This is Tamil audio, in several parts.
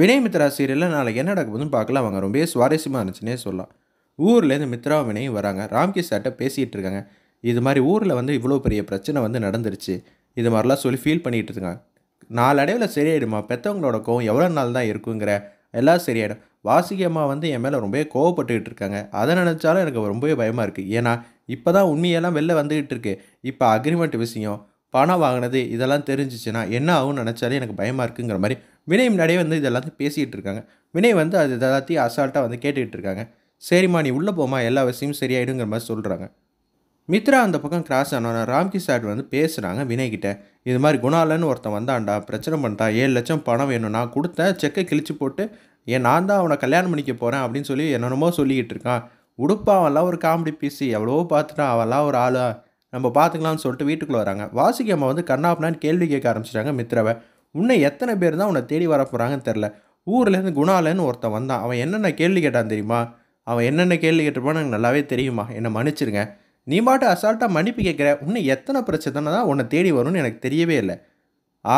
வினயமித்ரா சீரியலில் நாளைக்கு என்ன நடக்க போதுன்னு பார்க்கலாம் அவங்க ரொம்பவே சுவாரஸ்யமாக இருந்துச்சுன்னே சொல்லலாம் ஊர்லேருந்து மித்ரா வினயம் வராங்க ராம்கி சார்ட்ட பேசிகிட்டு இருக்காங்க இது மாதிரி ஊரில் வந்து இவ்வளோ பெரிய பிரச்சனை வந்து நடந்துருச்சு இது மாதிரிலாம் சொல்லி ஃபீல் பண்ணிகிட்டு இருக்காங்க நாலடைவில் சரியாயிடுமா பெற்றவங்களோட கோவம் எவ்வளோ நாள் தான் இருக்குங்கிற எல்லாம் சரியாயிடும் வாசிகம்மா அம்மா வந்து என் மேலே ரொம்பவே கோவப்பட்டுக்கிட்டு இருக்காங்க அதை நினச்சாலும் எனக்கு ரொம்பவே பயமாக இருக்குது ஏன்னா இப்போ தான் உண்மையெல்லாம் வெளில வந்துக்கிட்டு இருக்கு இப்போ அக்ரிமெண்ட் விஷயம் பணம் வாங்கினது இதெல்லாம் தெரிஞ்சிச்சுன்னா என்ன ஆகும்னு நினச்சாலே எனக்கு பயமாக இருக்குங்கிற மாதிரி வினய் முன்னாடியே வந்து இது எல்லாத்தையும் பேசிகிட்டு இருக்காங்க வினய் வந்து அது எல்லாத்தையும் அசால்ட்டாக வந்து கேட்டுக்கிட்டு இருக்காங்க சரிம்மா நீ உள்ளே போமா எல்லா விஷயமும் சரியாயிடுங்கிற மாதிரி சொல்கிறாங்க மித்ரா அந்த பக்கம் கிராஸ் ஆனோன்னா ராம்கி சாட் வந்து பேசுகிறாங்க வினய்கிட்ட இது மாதிரி குணாலன்னு ஒருத்தன் வந்தான்டா பிரச்சனை பண்ணிட்டா ஏழு லட்சம் பணம் வேணும் நான் கொடுத்தேன் செக்கை கிழிச்சு போட்டு ஏன் நான் தான் அவனை கல்யாணம் பண்ணிக்க போகிறேன் அப்படின்னு சொல்லி என்னென்னமோ சொல்லிக்கிட்டு இருக்கான் உடுப்பா அவெல்லாம் ஒரு காமெடி பீஸு எவ்வளவோ பார்த்துட்டான் அவெல்லாம் ஒரு ஆளா நம்ம பார்த்துக்கலாம்னு சொல்லிட்டு வீட்டுக்குள்ளே வராங்க வாசிக்கம்மா அம்மா வந்து கண்ணாப்னான்னு கேள்வி கேட்க ஆரம்பிச்சிட்டாங்க மித்ராவை இன்னும் எத்தனை பேர் தான் உன்னை தேடி வர போகிறாங்கன்னு தெரில ஊர்லேருந்து குணாலன்னு ஒருத்தன் வந்தான் அவன் என்னென்ன கேள்வி கேட்டான் தெரியுமா அவன் என்னென்ன கேள்வி கேட்டிருப்பான்னு எனக்கு நல்லாவே தெரியுமா என்னை மன்னிச்சிருங்க நீ மாட்டு அசால்ட்டாக மன்னிப்பு கேட்குற இன்னும் எத்தனை பிரச்சனை தான் உன்னை தேடி வரும்னு எனக்கு தெரியவே இல்லை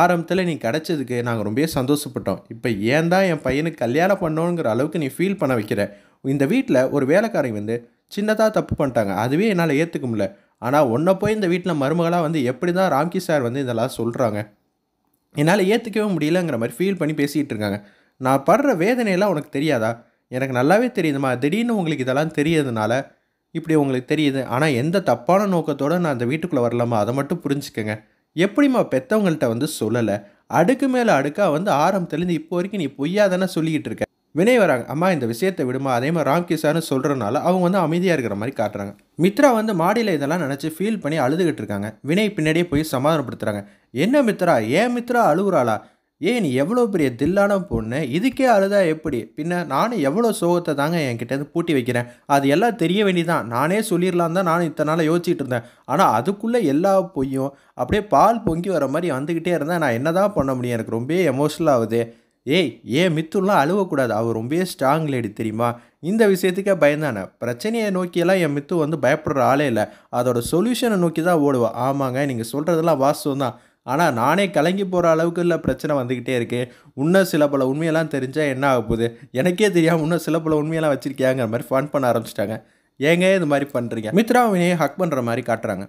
ஆரம்பத்தில் நீ கிடச்சதுக்கு நாங்கள் ரொம்பவே சந்தோஷப்பட்டோம் இப்போ ஏன் தான் என் பையனுக்கு கல்யாணம் பண்ணோங்கிற அளவுக்கு நீ ஃபீல் பண்ண வைக்கிற இந்த வீட்டில் ஒரு வேலைக்காரங்க வந்து சின்னதாக தப்பு பண்ணிட்டாங்க அதுவே என்னால் ஏற்றுக்க முடியல ஆனால் ஒன்றை போய் இந்த வீட்டில் மருமகளாக வந்து எப்படி தான் ராம்கி சார் வந்து இதெல்லாம் சொல்கிறாங்க என்னால் ஏற்றுக்கவே முடியலங்கிற மாதிரி ஃபீல் பண்ணி பேசிகிட்டு இருக்காங்க நான் படுற வேதனையெல்லாம் உனக்கு தெரியாதா எனக்கு நல்லாவே தெரியுதுமா திடீர்னு உங்களுக்கு இதெல்லாம் தெரியறதுனால இப்படி உங்களுக்கு தெரியுது ஆனால் எந்த தப்பான நோக்கத்தோடு நான் அந்த வீட்டுக்குள்ளே வரலாமா அதை மட்டும் புரிஞ்சுக்கோங்க எப்படிம்மா பெற்றவங்கள்ட்ட வந்து சொல்லலை அடுக்கு மேலே அடுக்காக வந்து ஆரம் தெளிந்து இப்போ வரைக்கும் நீ பொய்யாதானே தானே சொல்லிக்கிட்டு இருக்க வினய் வராங்க அம்மா இந்த விஷயத்தை விடுமா அதே மாதிரி ராம்கிஷான்னு சொல்கிறனால அவங்க வந்து அமைதியாக இருக்கிற மாதிரி காட்டுறாங்க மித்ரா வந்து மாடியில் இதெல்லாம் நினச்சி ஃபீல் பண்ணி அழுதுகிட்டு இருக்காங்க வினய் பின்னாடியே போய் சமாதானப்படுத்துகிறாங்க என்ன மித்ரா ஏன் மித்ரா அழுகுறாளா ஏன் நீ எவ்வளோ பெரிய தில்லான பொண்ணு இதுக்கே அழுதா எப்படி பின்ன நானும் எவ்வளோ சோகத்தை தாங்க கிட்டேருந்து பூட்டி வைக்கிறேன் அது எல்லாம் தெரிய வேண்டிதான் நானே சொல்லிடலாம் தான் நானும் இத்தனை நாள் யோசிச்சுட்டு இருந்தேன் ஆனால் அதுக்குள்ளே எல்லா பொய்யும் அப்படியே பால் பொங்கி வர மாதிரி வந்துக்கிட்டே இருந்தால் நான் என்ன தான் பண்ண முடியும் எனக்கு ரொம்ப எமோஷனல் ஆகுது ஏய் ஏன் மித்துலாம் அழுவக்கூடாது அவர் ரொம்பவே ஸ்ட்ராங் லேடி தெரியுமா இந்த விஷயத்துக்கே பயந்தானே பிரச்சனையை நோக்கியெல்லாம் என் மித்து வந்து பயப்படுற ஆளே இல்லை அதோட சொல்யூஷனை நோக்கி தான் ஓடுவோம் ஆமாங்க நீங்கள் சொல்கிறதெல்லாம் வாஸ்தவம் தான் ஆனால் நானே கலங்கி போகிற அளவுக்கு இல்லை பிரச்சனை வந்துக்கிட்டே இருக்குது இன்னும் சில பல உண்மையெல்லாம் தெரிஞ்சால் என்ன ஆக போகுது எனக்கே தெரியாமல் இன்னும் சில பல உண்மையெல்லாம் வச்சுருக்கியாங்கிற மாதிரி ஃபன் பண்ண ஆரம்பிச்சிட்டாங்க ஏங்க இது மாதிரி பண்ணுறீங்க மித்ராவினையை ஹக் பண்ணுற மாதிரி காட்டுறாங்க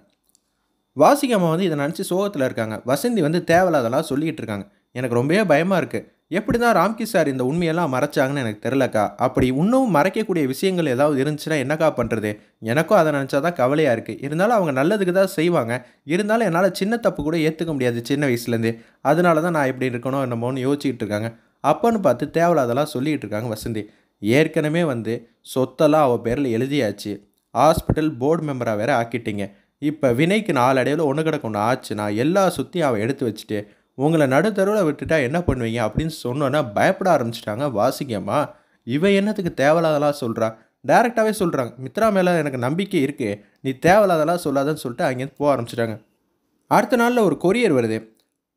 வாசிகம்மா வந்து இதை நினச்சி சோகத்தில் இருக்காங்க வசந்தி வந்து தேவையில்லாதெல்லாம் சொல்லிக்கிட்டு இருக்காங்க எனக்கு ரொம்பவே பயமாக இருக்குது எப்படி தான் ராம்கி சார் இந்த உண்மையெல்லாம் மறைச்சாங்கன்னு எனக்கு தெரிலக்கா அப்படி இன்னும் மறைக்கக்கூடிய விஷயங்கள் ஏதாவது இருந்துச்சுன்னா என்னக்கா பண்ணுறது எனக்கும் அதை நினச்சா தான் கவலையாக இருக்குது இருந்தாலும் அவங்க நல்லதுக்கு தான் செய்வாங்க இருந்தாலும் என்னால் சின்ன தப்பு கூட ஏற்றுக்க முடியாது சின்ன வயசுலேருந்து அதனால தான் நான் எப்படி இருக்கணும் என்னமோன்னு யோசிச்சுட்டு இருக்காங்க அப்போன்னு பார்த்து தேவையில்லாதெல்லாம் சொல்லிகிட்டு இருக்காங்க வசந்தி ஏற்கனவே வந்து சொத்தெல்லாம் அவள் பேரில் எழுதியாச்சு ஹாஸ்பிட்டல் போர்டு மெம்பராக வேறு ஆக்கிட்டீங்க இப்போ வினைக்கு நாலடைவில் ஒன்று கிடக்கு ஒன்று ஆச்சு நான் எல்லா சுற்றியும் அவள் எடுத்து வச்சுட்டு உங்களை நடுத்தருவில் விட்டுட்டா என்ன பண்ணுவீங்க அப்படின்னு சொன்னோன்னா பயப்பட ஆரம்பிச்சிட்டாங்க வாசிக்கம்மா இவன் என்னத்துக்கு தேவையில்லாதெல்லாம் சொல்கிறான் டைரெக்டாகவே சொல்கிறாங்க மித்ரா மேலே எனக்கு நம்பிக்கை இருக்குது நீ தேவையில்லாதெல்லாம் சொல்லாதன்னு சொல்லிட்டு அங்கேருந்து போக ஆரம்பிச்சிட்டாங்க அடுத்த நாளில் ஒரு கொரியர் வருது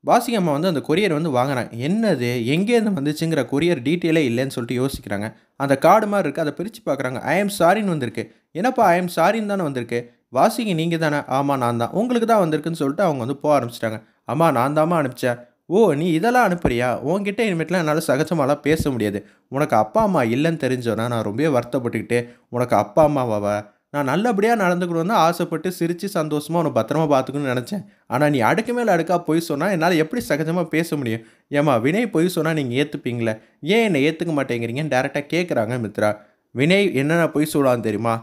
வாசிகம்மா வந்து அந்த கொரியர் வந்து வாங்குறாங்க என்னது எங்கேருந்து வந்துச்சுங்கிற கொரியர் டீட்டெயிலே இல்லைன்னு சொல்லிட்டு யோசிக்கிறாங்க அந்த கார்டு மாதிரி இருக்குது அதை பிரித்து பார்க்குறாங்க ஐ எம் சாரின்னு வந்திருக்கு என்னப்பா ஐ எம் சாரின்னு தானே வந்திருக்கு வாசிகை நீங்கள் தானே ஆமாம் நான் தான் உங்களுக்கு தான் வந்திருக்குன்னு சொல்லிட்டு அவங்க வந்து போக ஆரம்பிச்சிட்டாங்க அம்மா நான் தாம்மா அனுப்பிச்சேன் ஓ நீ இதெல்லாம் அனுப்புறியா உன்கிட்ட இனிமேட்லாம் என்னால் சகஜமாலாம் பேச முடியாது உனக்கு அப்பா அம்மா இல்லைன்னு தெரிஞ்சோன்னா நான் ரொம்பவே வருத்தப்பட்டுக்கிட்டு உனக்கு அப்பா அம்மாவாவ நான் நல்லபடியாக நடந்துக்கணும்னு ஆசைப்பட்டு சிரித்து சந்தோஷமாக உன்னை பத்திரமா பார்த்துக்கணும்னு நினச்சேன் ஆனால் நீ அடுக்கு மேலே அடுக்கா போய் சொன்னால் என்னால் எப்படி சகஜமாக பேச முடியும் ஏம்மா வினய் போய் சொன்னால் நீங்கள் ஏற்றுப்பீங்களே ஏன் என்னை ஏற்றுக்க மாட்டேங்கிறீங்கன்னு டேரெக்டாக கேட்குறாங்க மித்ரா வினய் என்னென்ன போய் சொல்லுவான்னு தெரியுமா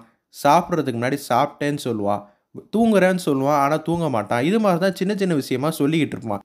சாப்பிட்றதுக்கு முன்னாடி சாப்பிட்டேன்னு சொல்லுவாள் தூங்குறேன்னு சொல்லுவான் ஆனால் தூங்க மாட்டான் இது மாதிரி தான் சின்ன சின்ன விஷயமா சொல்லிக்கிட்டு இருப்பான்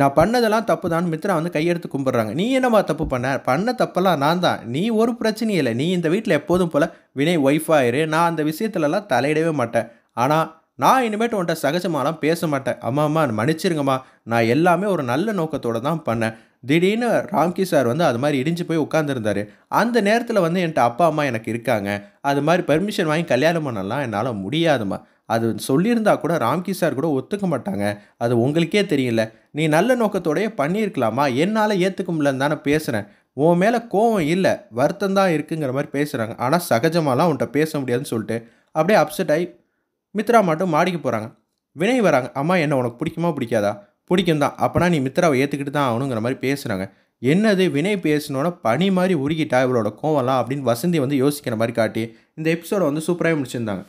நான் பண்ணதெல்லாம் தப்பு தான் மித்ரா வந்து கையெடுத்து கும்பிட்றாங்க நீ என்னம்மா தப்பு பண்ண பண்ண தப்பெல்லாம் நான் தான் நீ ஒரு பிரச்சனையும் இல்லை நீ இந்த வீட்டில் எப்போதும் போல் வினை ஒய்ஃப் ஆயிரு நான் அந்த விஷயத்துலலாம் தலையிடவே மாட்டேன் ஆனால் நான் இனிமேட்டு உன்ட்ட சகஜமாலாம் பேச மாட்டேன் அம்மா அம்மா மன்னிச்சிருங்கம்மா நான் எல்லாமே ஒரு நல்ல நோக்கத்தோடு தான் பண்ணேன் திடீர்னு ராம்கி சார் வந்து அது மாதிரி இடிஞ்சு போய் உட்காந்துருந்தாரு அந்த நேரத்தில் வந்து என்கிட்ட அப்பா அம்மா எனக்கு இருக்காங்க அது மாதிரி பெர்மிஷன் வாங்கி கல்யாணம் பண்ணலாம் என்னால் முடியாதுமா அது சொல்லியிருந்தா கூட ராம்கி சார் கூட ஒத்துக்க மாட்டாங்க அது உங்களுக்கே தெரியல நீ நல்ல நோக்கத்தோடைய பண்ணியிருக்கலாமா என்னால் ஏற்றுக்க முடியலன்னு தானே பேசுகிறேன் உன் மேலே கோவம் இல்லை வருத்தம் தான் இருக்குங்கிற மாதிரி பேசுகிறாங்க ஆனால் சகஜமாலாம் உன்ட்ட பேச முடியாதுன்னு சொல்லிட்டு அப்படியே அப்செட் ஆகி மித்ரா மட்டும் மாடிக்கு போகிறாங்க வினை வராங்க அம்மா என்ன உனக்கு பிடிக்குமா பிடிக்காதா பிடிக்கும் தான் அப்போனா நீ மித்ராவை ஏற்றுக்கிட்டு தான் ஆகணுங்கிற மாதிரி பேசுகிறாங்க என்னது வினை பேசணுன்னா பனி மாதிரி உருகிட்டா இவளோட கோவம்லாம் அப்படின்னு வசந்தி வந்து யோசிக்கிற மாதிரி காட்டி இந்த எபிசோடை வந்து சூப்பராக முடிச்சிருந்தாங்க